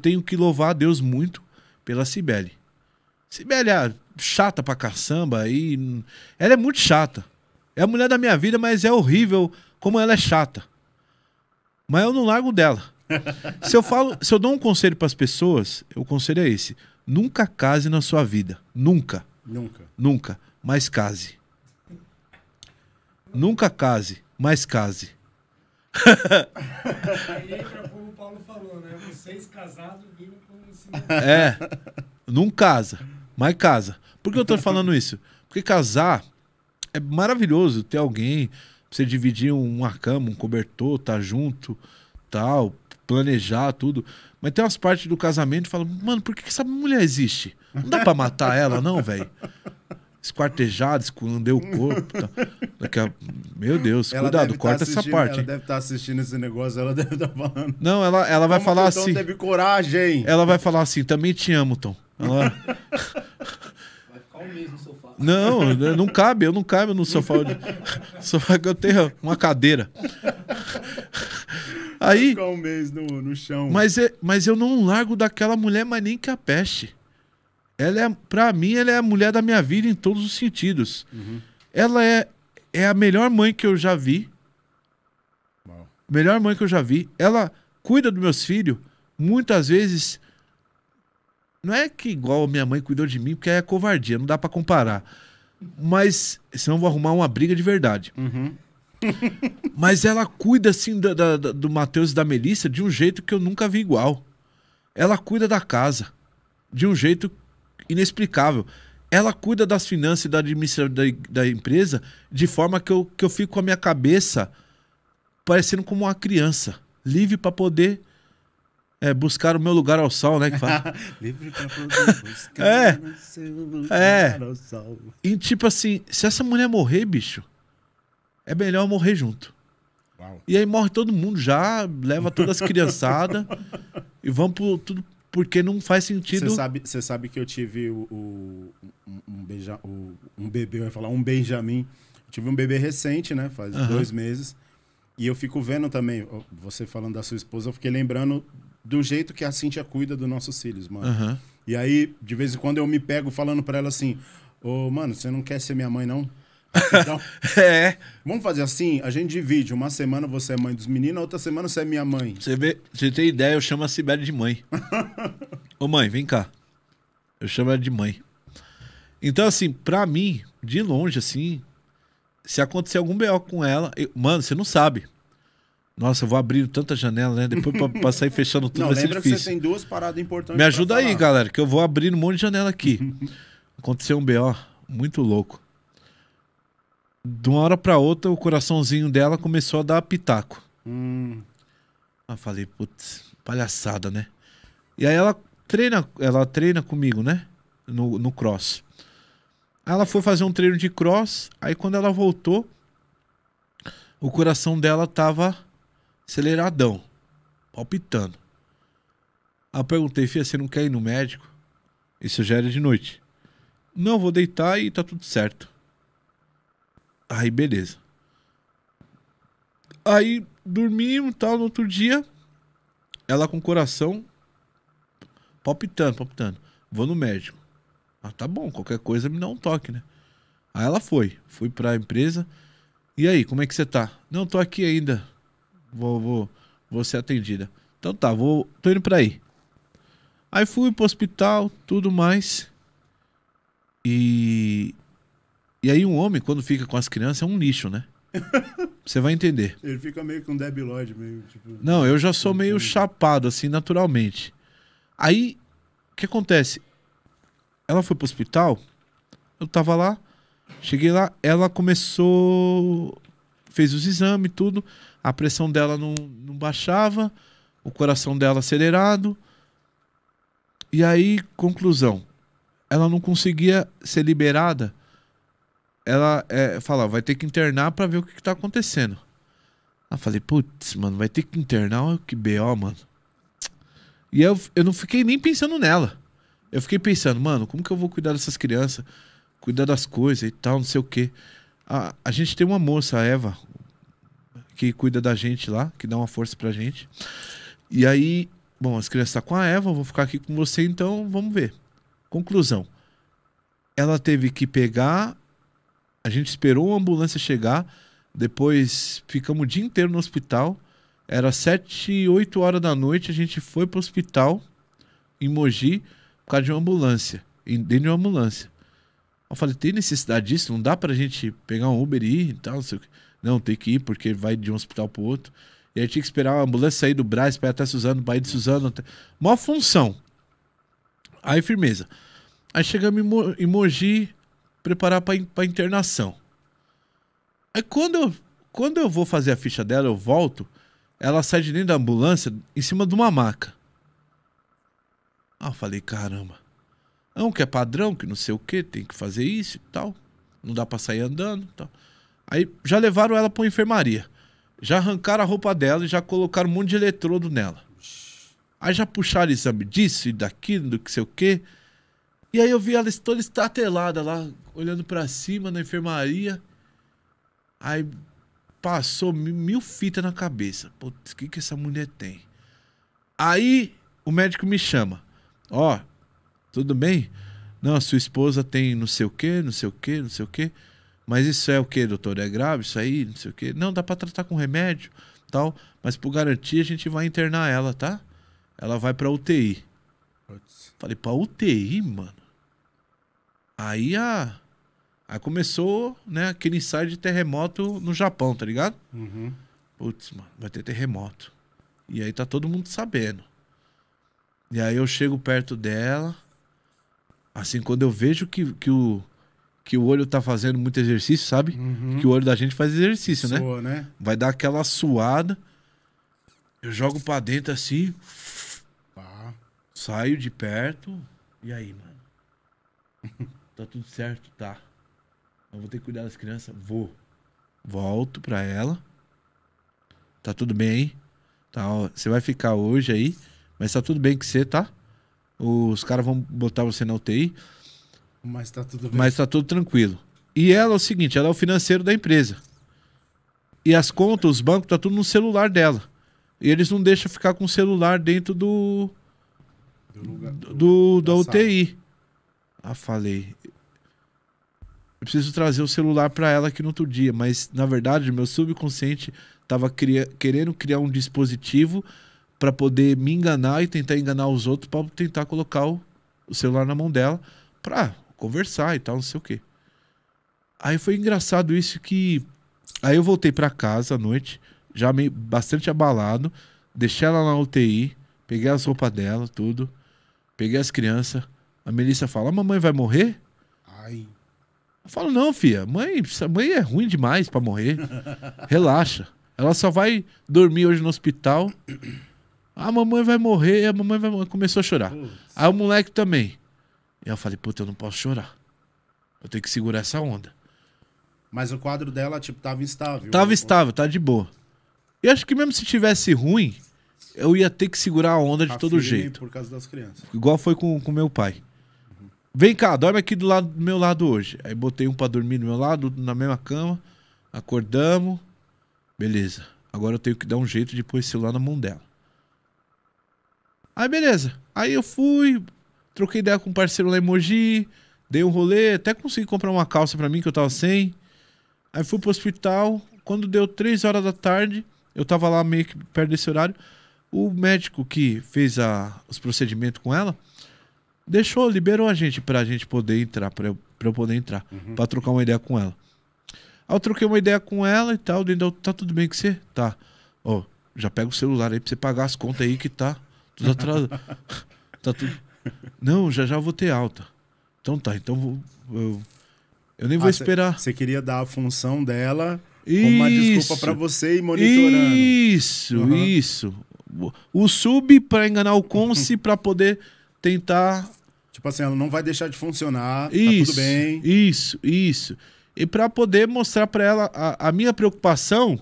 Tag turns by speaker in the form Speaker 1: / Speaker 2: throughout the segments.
Speaker 1: tenho que louvar a Deus muito pela Cibele. Cibele é chata pra caçamba e ela é muito chata. É a mulher da minha vida, mas é horrível como ela é chata. Mas eu não largo dela. se eu falo, se eu dou um conselho para as pessoas, o conselho é esse: nunca case na sua vida, nunca. Nunca. Nunca, mas case. Nunca case, mas case
Speaker 2: como o Paulo falou, né? Vocês casados viram como se. É,
Speaker 1: não casa, mas casa. Por que eu tô falando isso? Porque casar é maravilhoso ter alguém, você dividir uma cama, um cobertor, tá junto, tal, planejar tudo. Mas tem umas partes do casamento que falam, mano, por que, que essa mulher existe? Não dá pra matar ela, não, velho? esquartejado, escondeu o corpo. Tá. A... Meu Deus, ela cuidado, tá corta essa parte. Ela
Speaker 2: deve estar tá assistindo esse negócio, ela deve estar tá falando. Não, ela, ela vai falar assim. teve coragem.
Speaker 1: Ela vai falar assim, também te amo, Tom. Ela... Vai ficar um mês no sofá. Não, não cabe, eu não cabe no sofá. sofá que eu tenho uma cadeira.
Speaker 2: Aí. ficar um mês no, no chão. Mas, é,
Speaker 1: mas eu não largo daquela mulher, mas nem que a peste ela é, para mim, ela é a mulher da minha vida em todos os sentidos. Uhum. Ela é, é a melhor mãe que eu já vi. Melhor mãe que eu já vi. Ela cuida dos meus filhos, muitas vezes. Não é que igual a minha mãe cuidou de mim, porque é covardia, não dá para comparar. Mas senão eu vou arrumar uma briga de verdade. Uhum. Mas ela cuida assim da, da, do Matheus e da Melissa de um jeito que eu nunca vi igual. Ela cuida da casa de um jeito inexplicável. Ela cuida das finanças e da administração da, da empresa de forma que eu, que eu fico com a minha cabeça parecendo como uma criança, livre para poder é, buscar o meu lugar ao sol, né? Que fala. Livre pra poder buscar é, o seu lugar é. ao sol. E tipo assim, se essa mulher morrer, bicho, é melhor morrer junto. Uau. E aí morre todo mundo já, leva todas as criançadas e vamos pro, tudo porque não faz sentido. Você sabe,
Speaker 2: sabe que eu tive o, o um, beija, o, um bebê, eu ia falar um Benjamin. Eu tive um bebê recente, né? Faz uhum. dois meses. E eu fico vendo também, você falando da sua esposa, eu fiquei lembrando do jeito que a Cintia cuida dos nossos filhos, mano. Uhum. E aí, de vez em quando, eu me pego falando para ela assim: Ô, oh, mano, você não quer ser minha mãe, não? Então, é. Vamos fazer assim? A gente divide. Uma semana você é mãe dos meninos, outra semana você é minha mãe. Você vê, você tem ideia, eu chamo a Sibeli de mãe. Ô mãe, vem cá. Eu chamo ela de mãe. Então, assim,
Speaker 1: pra mim, de longe, assim, se acontecer algum B.O. com ela, eu, mano, você não sabe. Nossa, eu vou abrir tanta janela, né? Depois pra, pra sair fechando tudo não, vai ser difícil. você
Speaker 2: tem duas paradas importantes Me ajuda aí, galera,
Speaker 1: que eu vou abrir um monte de janela aqui. Aconteceu um B.O. muito louco de uma hora para outra, o coraçãozinho dela começou a dar pitaco. Hum. Eu ah, falei, putz, palhaçada, né? E aí ela treina, ela treina comigo, né? No, no cross. Aí ela foi fazer um treino de cross, aí quando ela voltou, o coração dela tava aceleradão, palpitando. Aí eu perguntei, filha, você não quer ir no médico? Isso já era de noite. Não, vou deitar e tá tudo certo. Aí, beleza. Aí dormimos tal, no outro dia. Ela com o coração palpitando, palpitando. Vou no médico. Ah, tá bom, qualquer coisa me dá um toque, né? Aí ela foi, fui pra empresa. E aí, como é que você tá? Não, tô aqui ainda. Vou, vou, vou ser atendida. Então tá, vou, tô indo pra aí. Aí fui pro hospital, tudo mais. E e aí um homem, quando fica com as crianças, é um lixo, né? Você vai entender.
Speaker 2: Ele fica meio com um Debbie Lloyd, meio tipo... Não,
Speaker 1: eu já sou meio chapado, assim, naturalmente. Aí, o que acontece? Ela foi pro hospital, eu tava lá, cheguei lá, ela começou... Fez os exames, tudo. A pressão dela não, não baixava, o coração dela acelerado. E aí, conclusão. Ela não conseguia ser liberada ela é, fala, vai ter que internar para ver o que, que tá acontecendo. Aí falei, putz, mano, vai ter que internar, que BO, mano. E eu, eu não fiquei nem pensando nela. Eu fiquei pensando, mano, como que eu vou cuidar dessas crianças? Cuidar das coisas e tal, não sei o quê. A, a gente tem uma moça, a Eva, que cuida da gente lá, que dá uma força pra gente. E aí, bom, as crianças tá com a Eva, eu vou ficar aqui com você, então vamos ver. Conclusão. Ela teve que pegar a gente esperou a ambulância chegar, depois ficamos o dia inteiro no hospital. Era sete, oito horas da noite, a gente foi pro hospital em Mogi por causa de uma ambulância, dentro de uma ambulância. Eu falei, tem necessidade disso? Não dá pra gente pegar um Uber e ir e então, tal, não sei o que. Não, tem que ir porque vai de um hospital pro outro. E aí tinha que esperar a ambulância sair do Brasil para ir até Suzano, para ir de Suzano. Até... Mó função. Aí firmeza. Aí chegamos em, Mo em Mogi, preparar para internação. Aí quando eu, quando eu vou fazer a ficha dela, eu volto, ela sai de dentro da ambulância em cima de uma maca. Ah, eu falei, caramba. Não, é que é padrão, que não sei o que, tem que fazer isso e tal. Não dá para sair andando tal. Aí já levaram ela pra enfermaria. Já arrancaram a roupa dela e já colocaram um monte de eletrodo nela. Aí já puxaram exame disso e daquilo, do que sei o que. E aí eu vi ela toda estatelada lá, olhando para cima na enfermaria. Aí passou mil fitas na cabeça. Putz, o que, que essa mulher tem? Aí o médico me chama. Ó, oh, tudo bem? Não, a sua esposa tem não sei o que, não sei o que, não sei o que. Mas isso é o que, doutor? É grave isso aí? Não sei o que. Não, dá pra tratar com remédio tal. Mas por garantia a gente vai internar ela, tá? Ela vai pra UTI. Falei, pra UTI, mano? Aí a. Ah, aí começou, né, aquele ensaio de terremoto no Japão, tá ligado? Uhum. Putz, mano, vai ter terremoto. E aí tá todo mundo sabendo. E aí eu chego perto dela. Assim, quando eu vejo que, que, o, que o olho tá fazendo muito exercício, sabe? Uhum. Que o olho da gente faz exercício, né? Sua, né? né? Vai dar aquela suada. Eu jogo pra dentro assim. Pá. Saio de perto. E aí, mano? Tá tudo certo? Tá. Eu vou ter que cuidar das crianças? Vou. Volto pra ela. Tá tudo bem aí? Tá, você vai ficar hoje aí, mas tá tudo bem com você, tá? Os caras vão botar você na UTI.
Speaker 2: Mas tá tudo bem. Mas tá
Speaker 1: tudo tranquilo. E ela é o seguinte, ela é o financeiro da empresa. E as contas, os bancos, tá tudo no celular dela. E eles não deixam ficar com o celular dentro do. Do, lugar, do, do da, da UTI. Ah, falei. Eu preciso trazer o celular para ela aqui no outro dia, mas na verdade meu subconsciente estava cria... querendo criar um dispositivo para poder me enganar e tentar enganar os outros para tentar colocar o, o celular na mão dela para conversar e tal, não sei o quê. Aí foi engraçado isso que aí eu voltei para casa à noite, já meio bastante abalado, deixei ela na UTI, peguei as roupas dela, tudo, peguei as crianças a Melissa fala: a mamãe vai morrer? Ai. Eu falo: não, filha, mãe, mãe é ruim demais para morrer. Relaxa. Ela só vai dormir hoje no hospital. A mamãe vai morrer, a mamãe vai morrer. Começou a chorar. Putz. Aí o moleque também. E eu falei, puta, eu não posso chorar. Eu tenho que segurar essa onda.
Speaker 2: Mas o quadro dela, tipo, tava instável. Né? Tava
Speaker 1: instável, estável, tá de boa. E acho que mesmo se tivesse ruim, eu ia ter que segurar a onda de tá todo jeito.
Speaker 2: Por causa das crianças.
Speaker 1: Igual foi com o meu pai. Vem cá, dorme aqui do, lado, do meu lado hoje. Aí botei um pra dormir do meu lado, na mesma cama. Acordamos. Beleza. Agora eu tenho que dar um jeito de pôr esse celular na mão dela. Aí beleza. Aí eu fui, troquei ideia com um parceiro lá em Mogi, dei um rolê, até consegui comprar uma calça para mim que eu tava sem. Aí fui pro hospital. Quando deu 3 horas da tarde, eu tava lá meio que perto desse horário. O médico que fez a, os procedimentos com ela deixou, liberou a gente pra gente poder entrar, pra eu, pra eu poder entrar, uhum. pra trocar uma ideia com ela. Aí eu troquei uma ideia com ela e tal, Dendão, tá tudo bem com você? Tá. Ó, oh, já pega o celular aí pra você pagar as contas aí que tá tudo atrasado. tá tudo... Não, já já vou ter alta. Então tá, então vou, eu,
Speaker 2: eu nem vou ah, esperar. Você queria dar a função dela isso, como uma desculpa para você e monitorando. Isso, uhum.
Speaker 1: isso. O sub
Speaker 2: para enganar o conce para poder
Speaker 1: tentar. Tipo assim, ela não vai deixar de funcionar, isso, tá tudo bem. Isso, isso. E para poder mostrar para ela a, a minha preocupação,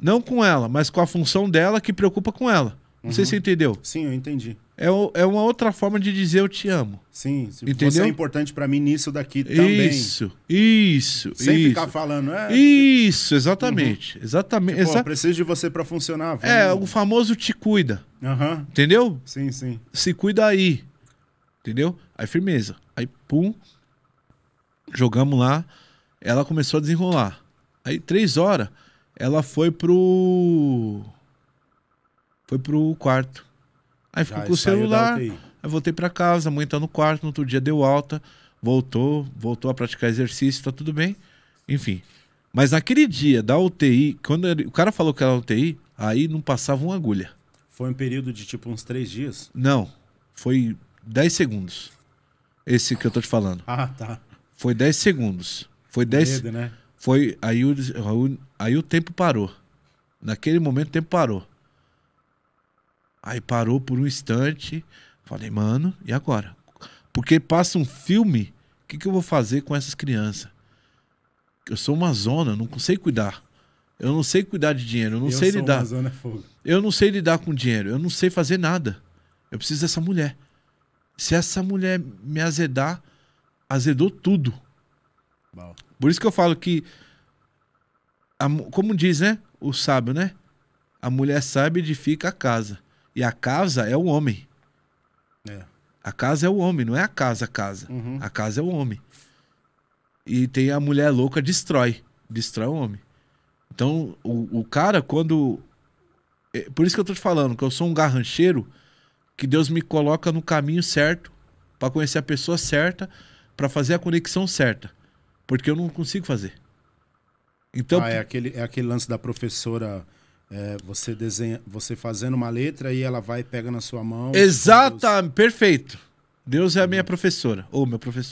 Speaker 1: não com ela, mas com a função dela que preocupa com ela. Não sei se você entendeu.
Speaker 2: Sim, eu entendi. É, o, é uma outra forma de dizer eu te amo. Sim, entendeu? você é importante para mim nisso daqui também. Isso, isso. Sem isso. ficar falando, é.
Speaker 1: Isso, exatamente. Uhum. Exatamente. Tipo, exa...
Speaker 2: preciso de você para funcionar. Vamos. É,
Speaker 1: o famoso te cuida. Uhum. Entendeu? Sim, sim. Se cuida aí. Entendeu? Aí firmeza. Aí pum. Jogamos lá. Ela começou a desenrolar. Aí, três horas, ela foi pro foi pro quarto. Aí ficou com o celular. Aí voltei para casa, a mãe tá no quarto, no outro dia deu alta, voltou, voltou a praticar exercício, tá tudo bem. Enfim. Mas naquele dia da UTI, quando ele, o cara falou que era UTI, aí não passava uma agulha.
Speaker 2: Foi um período de tipo uns três dias? Não.
Speaker 1: Foi 10 segundos. Esse que eu tô te falando. Ah, tá. Foi 10 segundos. Foi 10. Medo, né? Foi. Aí o, aí o tempo parou. Naquele momento o tempo parou. Aí parou por um instante. Falei, mano, e agora? Porque passa um filme, o que, que eu vou fazer com essas crianças? Eu sou uma zona, não sei cuidar. Eu não sei cuidar de dinheiro, eu não eu sei lidar. Eu não sei lidar com dinheiro, eu não sei fazer nada. Eu preciso dessa mulher. Se essa mulher me azedar, azedou tudo. Wow. Por isso que eu falo que, a, como diz, né? O sábio, né? A mulher sábia edifica a casa. E a casa é o homem. É. A casa é o homem, não é a casa, a casa. Uhum. A casa é o homem. E tem a mulher louca, destrói. Destrói o homem. Então, o, o cara, quando. É, por isso que eu tô te falando, que eu sou um garrancheiro, que Deus me coloca no caminho certo, para conhecer a pessoa certa, para fazer a conexão certa. Porque eu não consigo fazer. Então, ah, é
Speaker 2: aquele, é aquele lance da professora é, você desenha, você fazendo uma letra e ela vai pega na sua mão. Exata,
Speaker 1: perfeito. Deus é a minha professora ou meu professor.